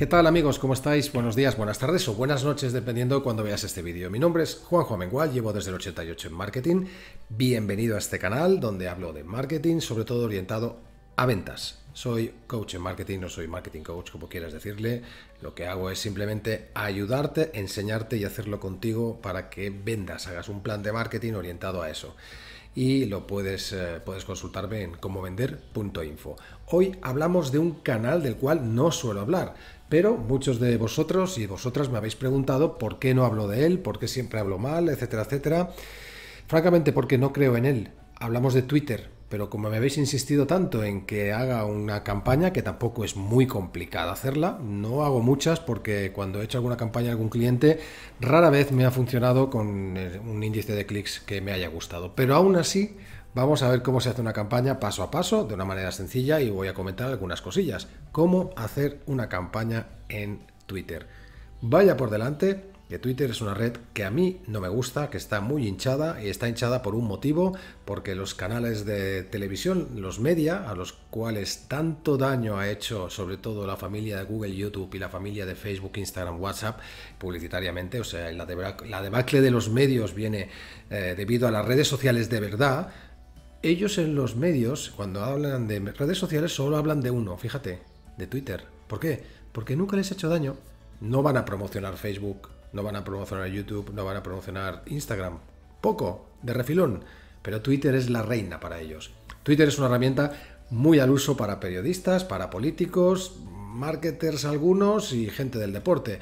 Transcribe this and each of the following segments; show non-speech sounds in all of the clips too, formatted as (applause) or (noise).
¿Qué tal amigos? ¿Cómo estáis? Buenos días, buenas tardes o buenas noches dependiendo de cuando veas este vídeo. Mi nombre es Juanjo Amengual, llevo desde el 88 en marketing. Bienvenido a este canal donde hablo de marketing, sobre todo orientado a ventas. Soy coach en marketing, no soy marketing coach como quieras decirle. Lo que hago es simplemente ayudarte, enseñarte y hacerlo contigo para que vendas, hagas un plan de marketing orientado a eso y lo puedes, eh, puedes consultarme en comovender.info. Hoy hablamos de un canal del cual no suelo hablar. Pero muchos de vosotros y vosotras me habéis preguntado por qué no hablo de él, por qué siempre hablo mal, etcétera, etcétera. Francamente porque no creo en él. Hablamos de Twitter, pero como me habéis insistido tanto en que haga una campaña, que tampoco es muy complicada hacerla, no hago muchas porque cuando he hecho alguna campaña a algún cliente, rara vez me ha funcionado con eh, un índice de clics que me haya gustado. Pero aún así Vamos a ver cómo se hace una campaña paso a paso, de una manera sencilla, y voy a comentar algunas cosillas. Cómo hacer una campaña en Twitter. Vaya por delante que Twitter es una red que a mí no me gusta, que está muy hinchada y está hinchada por un motivo, porque los canales de televisión, los media, a los cuales tanto daño ha hecho sobre todo la familia de Google, YouTube y la familia de Facebook, Instagram, WhatsApp, publicitariamente, o sea, la, debacle de los medios viene eh, debido a las redes sociales de verdad, ellos en los medios, cuando hablan de redes sociales, solo hablan de uno, fíjate, de Twitter. ¿Por qué? Porque nunca les ha hecho daño. No van a promocionar Facebook, no van a promocionar YouTube, no van a promocionar Instagram. Poco, de refilón. Pero Twitter es la reina para ellos. Twitter es una herramienta muy al uso para periodistas, para políticos, marketers algunos y gente del deporte.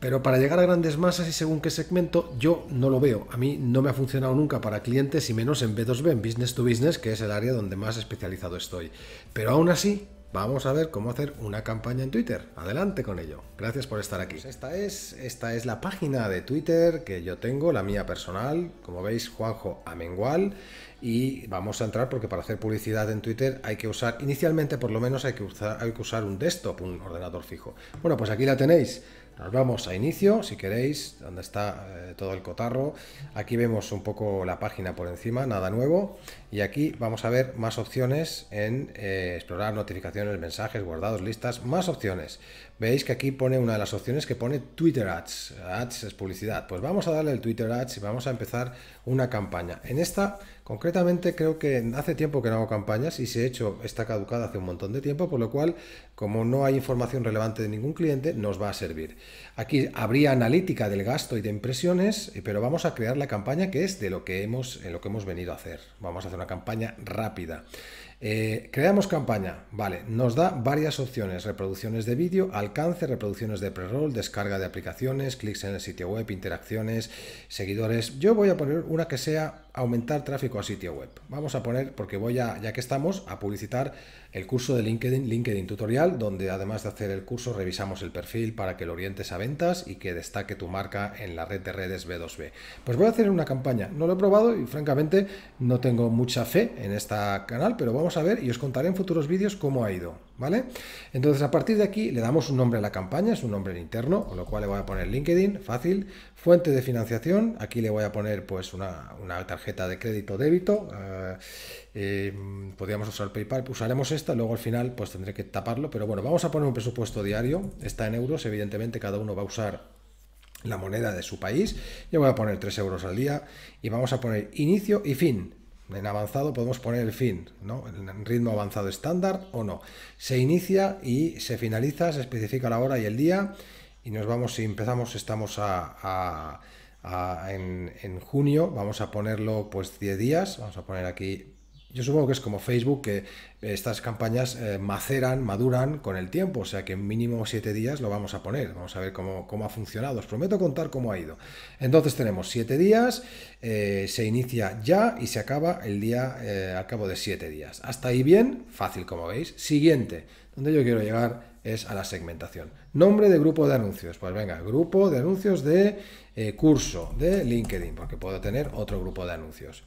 Pero para llegar a grandes masas y según qué segmento, yo no lo veo. A mí no me ha funcionado nunca para clientes y menos en B2B, en Business to Business, que es el área donde más especializado estoy. Pero aún así, vamos a ver cómo hacer una campaña en Twitter. Adelante con ello. Gracias por estar aquí. Pues esta, es, esta es la página de Twitter que yo tengo, la mía personal. Como veis, Juanjo Amengual. Y vamos a entrar porque para hacer publicidad en Twitter hay que usar, inicialmente por lo menos hay que usar, hay que usar un desktop, un ordenador fijo. Bueno, pues aquí la tenéis. Nos vamos a inicio, si queréis, donde está eh, todo el cotarro. Aquí vemos un poco la página por encima, nada nuevo. Y aquí vamos a ver más opciones en eh, explorar notificaciones, mensajes, guardados, listas, más opciones. Veis que aquí pone una de las opciones que pone Twitter Ads. Ads es publicidad. Pues vamos a darle el Twitter Ads y vamos a empezar una campaña. En esta, concretamente, creo que hace tiempo que no hago campañas y se ha hecho, está caducada hace un montón de tiempo, por lo cual, como no hay información relevante de ningún cliente, nos va a servir. Aquí habría analítica del gasto y de impresiones, eh, pero vamos a crear la campaña que es de lo que hemos, en lo que hemos venido a hacer. Vamos a hacer una campaña rápida. Eh, creamos campaña, vale, nos da varias opciones, reproducciones de vídeo, alcance, reproducciones de pre-roll, descarga de aplicaciones, clics en el sitio web, interacciones, seguidores. Yo voy a poner una que sea aumentar tráfico a sitio web. Vamos a poner, porque voy a, ya que estamos, a publicitar el curso de LinkedIn, LinkedIn Tutorial, donde además de hacer el curso revisamos el perfil para que lo orientes a ventas y que destaque tu marca en la red de redes B2B. Pues voy a hacer una campaña, no lo he probado y francamente no tengo mucha fe en este canal, pero vamos a ver y os contaré en futuros vídeos cómo ha ido, ¿vale? Entonces a partir de aquí le damos un nombre a la campaña, es un nombre interno, con lo cual le voy a poner LinkedIn, fácil, fuente de financiación, aquí le voy a poner pues una, tarjeta de crédito débito, eh, Em, podríamos usar PayPal, usaremos esta, luego al final pues tendré que taparlo, pero bueno, vamos a poner un presupuesto diario, está en euros, evidentemente cada uno va a usar la moneda de su país, yo voy a poner 3 euros al día y vamos a poner inicio y fin. En avanzado podemos poner el fin, ¿no? En ritmo avanzado estándar o no. Se inicia y se finaliza, se especifica la hora y el día y nos vamos, si empezamos, estamos a, en, en junio, vamos a ponerlo pues 10 días, vamos a poner aquí yo supongo que es como Facebook, que estas campañas eh, maceran, maduran con el tiempo, o sea que mínimo siete días lo vamos a poner, vamos a ver cómo, ha funcionado, os prometo contar cómo ha ido. Entonces tenemos siete días, eh, se inicia ya y se acaba el día eh, al cabo de siete días. Hasta ahí bien, fácil como veis. Siguiente, donde yo quiero llegar es a la segmentación. Nombre de grupo de anuncios, pues venga, grupo de anuncios de eh, curso de LinkedIn, porque puedo tener otro grupo de anuncios.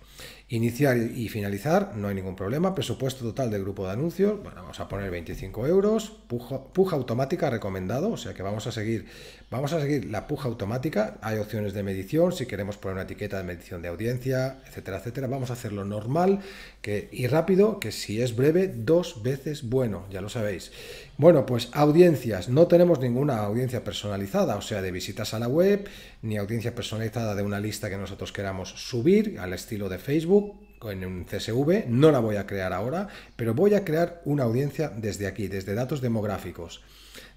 Iniciar y finalizar, no hay ningún problema. Presupuesto total del grupo de anuncios, bueno, vamos a poner 25 euros. Puja, puja, automática recomendado, o sea que vamos a seguir, vamos a seguir la puja automática. Hay opciones de medición, si queremos poner una etiqueta de medición de audiencia, etcétera, etcétera. Vamos a hacerlo normal que, y rápido, que si es breve, dos veces bueno, ya lo sabéis. Bueno, pues audiencias, no tenemos ninguna audiencia personalizada, o sea, de visitas a la web, ni audiencia personalizada de una lista que nosotros queramos subir al estilo de Facebook en un CSV. No la voy a crear ahora, pero voy a crear una audiencia desde aquí, desde datos demográficos.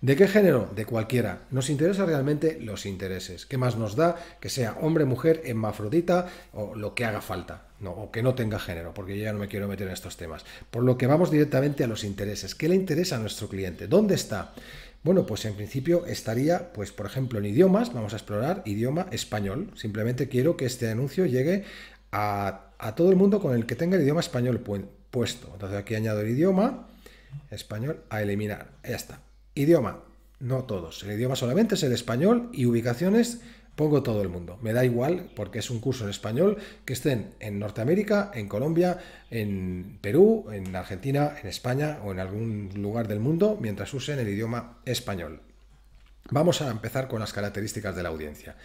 ¿De qué género? De cualquiera. Nos interesa realmente los intereses. ¿Qué más nos da que sea hombre, mujer, hermafrodita o lo que haga falta? No, o que no tenga género, porque yo ya no me quiero meter en estos temas. Por lo que vamos directamente a los intereses. ¿Qué le interesa a nuestro cliente? ¿Dónde está? Bueno, pues en principio estaría, pues por ejemplo, en idiomas, vamos a explorar idioma español. Simplemente quiero que este anuncio llegue a, todo el mundo con el que tenga el idioma español puesto. Entonces aquí añado el idioma español a eliminar. Ya está. Idioma, no todos. El idioma solamente es el español y ubicaciones Pongo todo el mundo. Me da igual porque es un curso en español que estén en Norteamérica, en Colombia, en Perú, en Argentina, en España o en algún lugar del mundo mientras usen el idioma español. Vamos a empezar con las características de la audiencia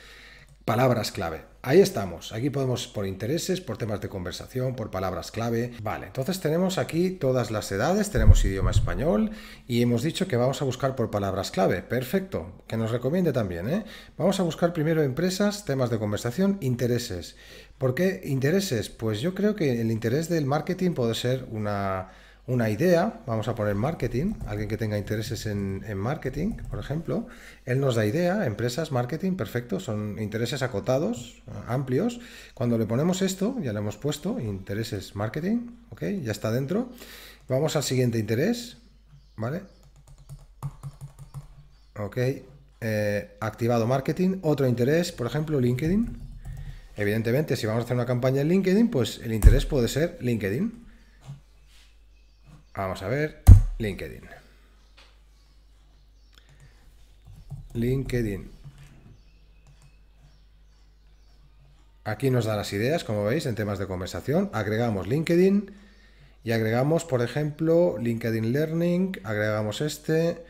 palabras clave. Ahí estamos. Aquí podemos por intereses, por temas de conversación, por palabras clave. Vale, entonces tenemos aquí todas las edades, tenemos idioma español y hemos dicho que vamos a buscar por palabras clave. Perfecto, que nos recomiende también. ¿eh? Vamos a buscar primero empresas, temas de conversación, intereses. ¿Por qué intereses? Pues yo creo que el interés del marketing puede ser una una idea, vamos a poner marketing, alguien que tenga intereses en, marketing, por ejemplo, él nos da idea, empresas, marketing, perfecto, son intereses acotados, amplios. Cuando le ponemos esto, ya le hemos puesto, intereses, marketing, ok, ya está dentro. Vamos al siguiente interés, ¿vale? Ok, eh, activado marketing, otro interés, por ejemplo, LinkedIn. Evidentemente, si vamos a hacer una campaña en LinkedIn, pues el interés puede ser LinkedIn. Vamos a ver, LinkedIn. LinkedIn. Aquí nos da las ideas, como veis, en temas de conversación. Agregamos LinkedIn y agregamos, por ejemplo, LinkedIn Learning, agregamos este,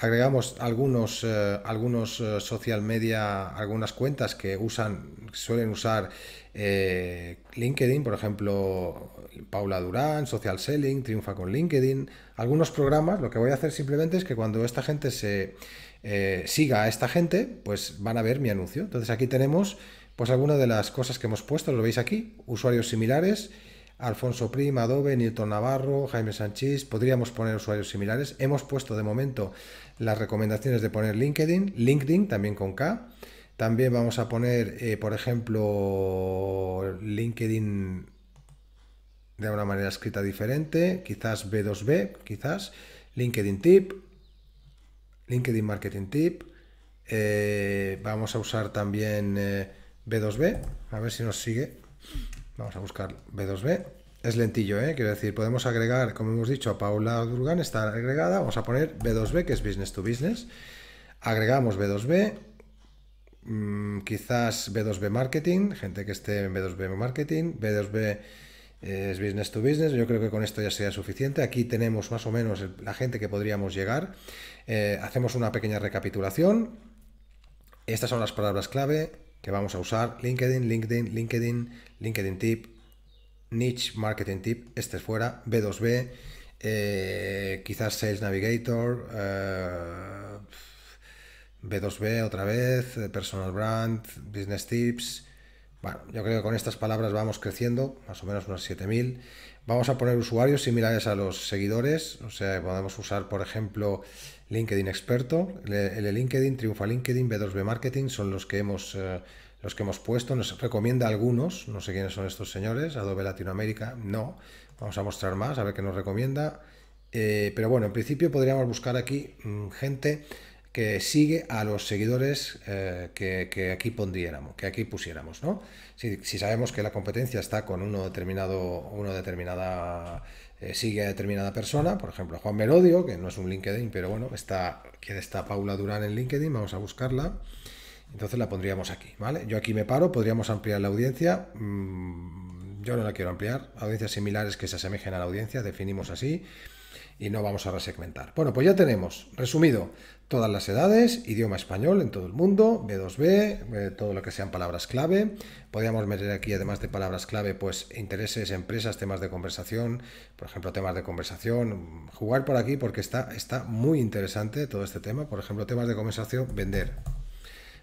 agregamos algunos, eh, algunos eh, social media, algunas cuentas que usan, suelen usar eh, LinkedIn, por ejemplo, Paula Durán, Social Selling, Triunfa con LinkedIn, algunos programas, lo que voy a hacer simplemente es que cuando esta gente se siga a esta gente, pues van a ver mi anuncio. Entonces aquí tenemos pues algunas de las cosas que hemos puesto, lo veis aquí, usuarios similares, Alfonso prima Adobe, Newton Navarro, Jaime Sanchís, podríamos poner usuarios similares. Hemos puesto de momento las recomendaciones de poner LinkedIn, LinkedIn también con K. También vamos a poner, eh, por ejemplo, LinkedIn de una manera escrita diferente, quizás B2B, quizás, LinkedIn Tip, LinkedIn Marketing Tip, eh, vamos a usar también B2B, eh, a ver si nos sigue. Vamos a buscar B2B. Es lentillo, ¿eh? Quiero decir, podemos agregar, como hemos dicho, a Paula Durgan está agregada. Vamos a poner B2B, que es Business to Business. Agregamos B2B, mm, quizás B2B Marketing, gente que esté en B2B Marketing, B2B eh, es business to business. Yo creo que con esto ya sería suficiente. Aquí tenemos más o menos la gente que podríamos llegar. Eh, hacemos una pequeña recapitulación. Estas son las palabras clave que vamos a usar. LinkedIn, LinkedIn, LinkedIn, LinkedIn Tip, Niche Marketing Tip, este fuera, B2B, eh, quizás Sales Navigator, B2B eh, otra vez, eh, Personal Brand, Business Tips. Bueno, yo creo que con estas palabras vamos creciendo, más o menos unos 7000. Vamos a poner usuarios similares a los seguidores, o sea, podemos usar, por ejemplo, LinkedIn experto, el LinkedIn, Triunfa LinkedIn, B2B Marketing son los que hemos eh, los que hemos puesto. Nos recomienda algunos, no sé quiénes son estos señores, Adobe Latinoamérica, no. Vamos a mostrar más, a ver qué nos recomienda. Eh, pero bueno, en principio podríamos buscar aquí mm, gente que sigue a los seguidores eh, que, aquí pondiéramos, que aquí pusiéramos, ¿no? Si, sabemos que la competencia está con uno determinado, una determinada eh, sigue a determinada persona, por ejemplo Juan Melodio, que no es un LinkedIn, pero bueno, está, ¿quién está Paula Durán en LinkedIn? Vamos a buscarla. Entonces la pondríamos aquí, ¿vale? Yo aquí me paro, podríamos ampliar la audiencia. Mm, yo no la quiero ampliar. Audiencias similares que se asemejen a la audiencia, definimos así y no vamos a resegmentar. Bueno, pues ya tenemos, resumido, todas las edades, idioma español en todo el mundo, B2B, eh, todo lo que sean palabras clave. Podríamos meter aquí, además de palabras clave, pues intereses, empresas, temas de conversación, por ejemplo, temas de conversación. Jugar por aquí porque está, está muy interesante todo este tema. Por ejemplo, temas de conversación, vender.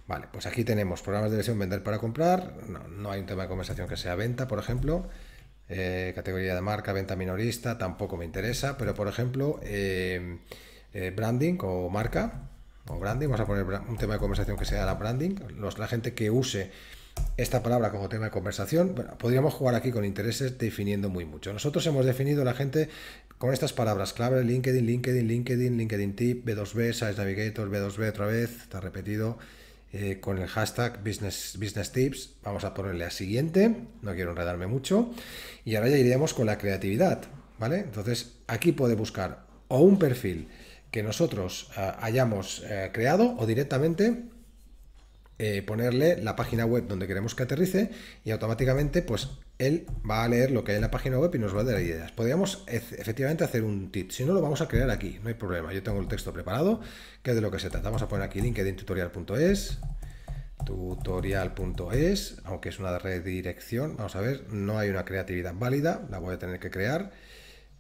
Vale, pues aquí tenemos programas de versión vender para comprar. No, hay un tema de conversación que sea venta, por ejemplo. Eh, categoría de marca, venta minorista, tampoco me interesa, pero por ejemplo... Eh, eh, branding o marca, o branding, vamos a poner un tema de conversación que sea la branding, los, la gente que use esta palabra como tema de conversación, podríamos jugar aquí con intereses definiendo muy mucho. Nosotros hemos definido la gente con estas palabras clave, LinkedIn, LinkedIn, LinkedIn, LinkedIn Tip, B2B, Size Navigator, B2B otra vez, está repetido, eh, con el hashtag business, business Tips, vamos a ponerle a siguiente, no quiero enredarme mucho, y ahora ya iríamos con la creatividad, ¿vale? Entonces aquí puede buscar o un perfil, que nosotros eh, hayamos eh, creado o directamente eh, ponerle la página web donde queremos que aterrice y automáticamente pues él va a leer lo que hay en la página web y nos va a dar ideas. Podríamos efectivamente hacer un tip, si no lo vamos a crear aquí, no hay problema. Yo tengo el texto preparado, que de lo que se trata. Vamos a poner aquí linkedin linkedintutorial.es tutorial.es, aunque es una redirección, vamos a ver, no hay una creatividad válida, la voy a tener que crear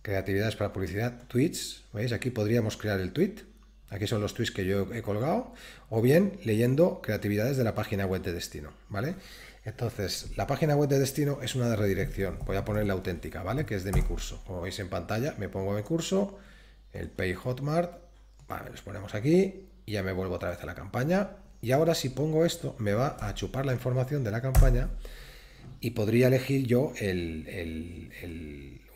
creatividades para publicidad, tweets, ¿veis? Aquí podríamos crear el tweet, aquí son los tweets que yo he colgado, o bien leyendo creatividades de la página web de destino, ¿vale? Entonces, la página web de destino es una de redirección, voy a poner la auténtica, ¿vale? Que es de mi curso, como veis en pantalla, me pongo mi curso, el Pay Hotmart, vale, los ponemos aquí, y ya me vuelvo otra vez a la campaña, y ahora si pongo esto, me va a chupar la información de la campaña, y podría elegir yo el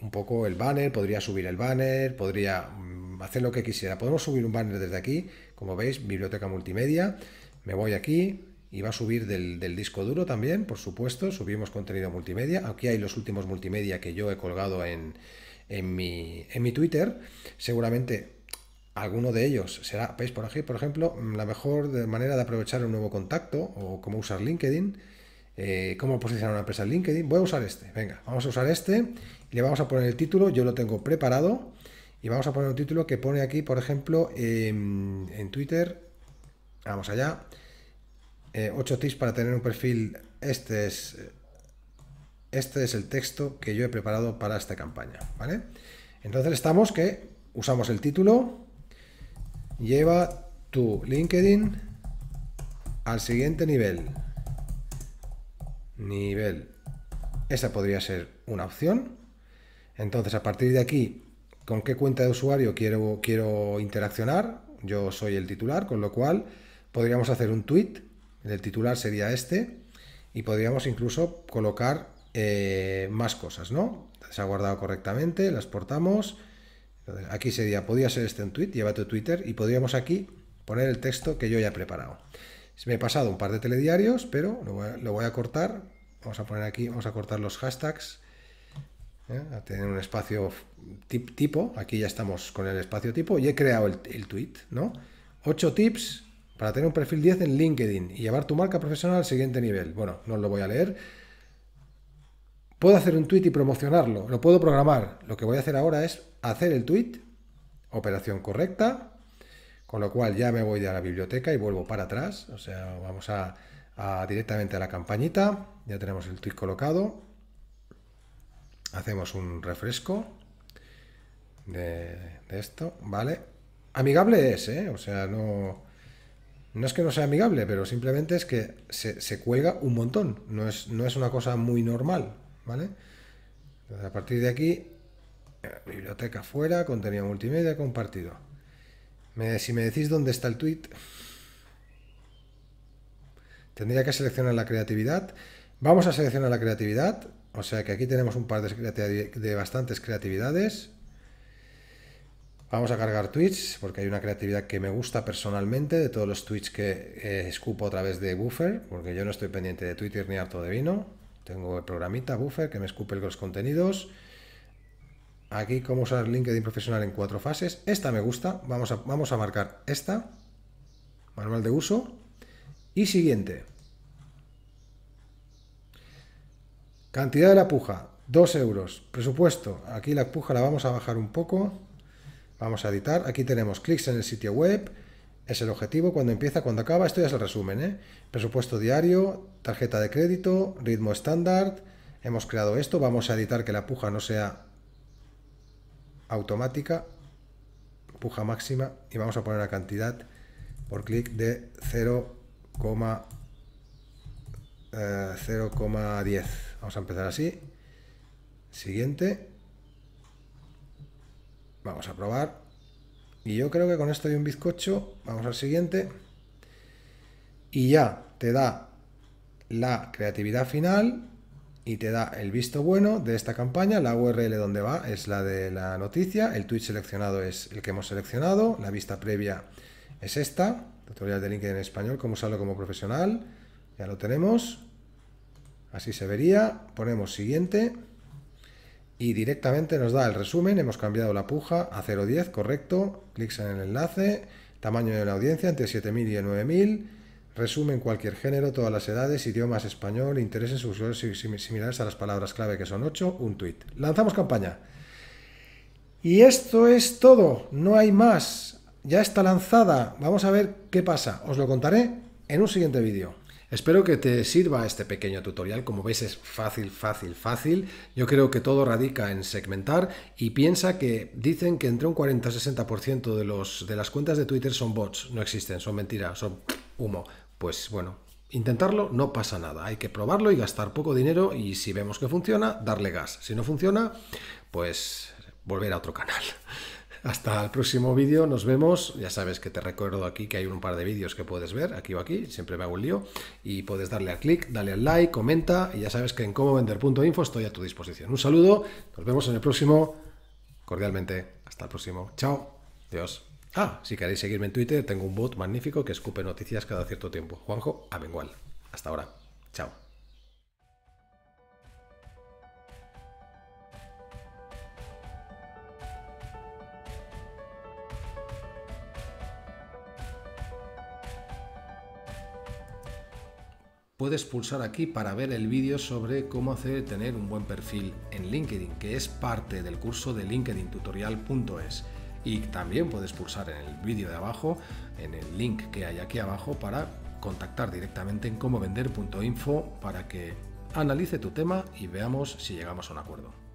un poco el banner, podría subir el banner, podría mm, hacer lo que quisiera. Podemos subir un banner desde aquí, como veis, biblioteca multimedia. Me voy aquí y va a subir del, del disco duro también, por supuesto. Subimos contenido multimedia. Aquí hay los últimos multimedia que yo he colgado en, en, mi, en mi Twitter. Seguramente alguno de ellos será, veis por aquí, por ejemplo, mm, la mejor manera de aprovechar un nuevo contacto o cómo usar LinkedIn. Eh, cómo posicionar una empresa en LinkedIn. Voy a usar este, venga, vamos a usar este, le vamos a poner el título, yo lo tengo preparado, y vamos a poner un título que pone aquí, por ejemplo, en Twitter, vamos allá, 8 eh, tips para tener un perfil, este es, este es el texto que yo he preparado para esta campaña, ¿vale? Entonces estamos que usamos el título, lleva tu LinkedIn al siguiente nivel nivel. Esa podría ser una opción. Entonces, a partir de aquí, ¿con qué cuenta de usuario quiero, quiero interaccionar? Yo soy el titular, con lo cual podríamos hacer un tweet. El titular sería este. Y podríamos incluso colocar eh, más cosas, ¿no? Se ha guardado correctamente, las portamos. aquí sería, podría ser este un tweet, llévate Twitter y podríamos aquí poner el texto que yo ya he preparado. Me he pasado un par de telediarios, pero lo voy a, cortar. Vamos a poner aquí, vamos a cortar los hashtags. ¿eh? A tener un espacio tipo. Aquí ya estamos con el espacio tipo. Y he creado el, tweet, ¿no? 8 tips para tener un perfil 10 en LinkedIn y llevar tu marca profesional al siguiente nivel. Bueno, no lo voy a leer. Puedo hacer un tweet y promocionarlo, lo puedo programar. Lo que voy a hacer ahora es hacer el tweet, operación correcta, con lo cual ya me voy a la biblioteca y vuelvo para atrás. O sea, vamos a, directamente a la campañita. Ya tenemos el tweet colocado. Hacemos un refresco de, esto, ¿vale? Amigable es, ¿eh? O sea, no... No es que no sea amigable, pero simplemente es que se, cuelga un montón. No es, no es, una cosa muy normal, ¿vale? a partir de aquí, eh, biblioteca fuera, contenido multimedia compartido si me decís dónde está el tweet, tendría que seleccionar la creatividad. Vamos a seleccionar la creatividad, o sea que aquí tenemos un par de, de bastantes creatividades. Vamos a cargar tweets, porque hay una creatividad que me gusta personalmente, de todos los tweets que eh, escupo a través de Buffer, porque yo no estoy pendiente de Twitter ni harto de vino. Tengo el programita Buffer que me escupe los contenidos. Aquí, cómo usar LinkedIn profesional en cuatro fases. Esta me gusta. Vamos a, vamos a marcar esta. Manual de uso. Y siguiente. Cantidad de la puja. 2 euros. Presupuesto. Aquí la puja la vamos a bajar un poco. Vamos a editar. Aquí tenemos clics en el sitio web. Es el objetivo. Cuando empieza, cuando acaba. Esto ya es el resumen. ¿eh? Presupuesto diario. Tarjeta de crédito. Ritmo estándar. Hemos creado esto. Vamos a editar que la puja no sea automática, puja máxima y vamos a poner la cantidad por clic de 0,10. Eh, vamos a empezar así. Siguiente. Vamos a probar. Y yo creo que con esto hay un bizcocho, vamos al siguiente. Y ya te da la creatividad final y te da el visto bueno de esta campaña, la URL donde va es la de la noticia, el tweet seleccionado es el que hemos seleccionado, la vista previa es esta, tutorial de LinkedIn en español, cómo usarlo como profesional, ya lo tenemos, así se vería, ponemos siguiente y directamente nos da el resumen, hemos cambiado la puja a 0.10, correcto, clics en el enlace, tamaño de la audiencia entre 7.000 y 9.000, Resumen cualquier género, todas las edades, idiomas, español, intereses, usuarios similares a las palabras clave que son 8, un tweet. Lanzamos campaña. Y esto es todo, no hay más. Ya está lanzada. Vamos a ver qué pasa. Os lo contaré en un siguiente vídeo. Espero que te sirva este pequeño tutorial. Como veis es fácil, fácil, fácil. Yo creo que todo radica en segmentar y piensa que dicen que entre un 40 y 60% de, los, de las cuentas de Twitter son bots. No existen, son mentiras, son humo pues bueno, intentarlo no pasa nada. Hay que probarlo y gastar poco dinero y si vemos que funciona, darle gas. Si no funciona, pues volver a otro canal. (laughs) Hasta el próximo vídeo, nos vemos. Ya sabes que te recuerdo aquí que hay un par de vídeos que puedes ver, aquí o aquí, siempre me hago un lío. Y puedes darle al clic, dale al like, comenta y ya sabes que en comovender.info estoy a tu disposición. Un saludo, nos vemos en el próximo. Cordialmente, hasta el próximo. Chao, adiós. Ah, si queréis seguirme en Twitter, tengo un bot magnífico que escupe noticias cada cierto tiempo. Juanjo Amengual. Hasta ahora. Chao. puedes pulsar aquí para ver el vídeo sobre cómo hacer tener un buen perfil en LinkedIn, que es parte del curso de linkedintutorial.es y también puedes pulsar en el vídeo de abajo, en el link que hay aquí abajo para contactar directamente en comovender.info para que analice tu tema y veamos si llegamos a un acuerdo.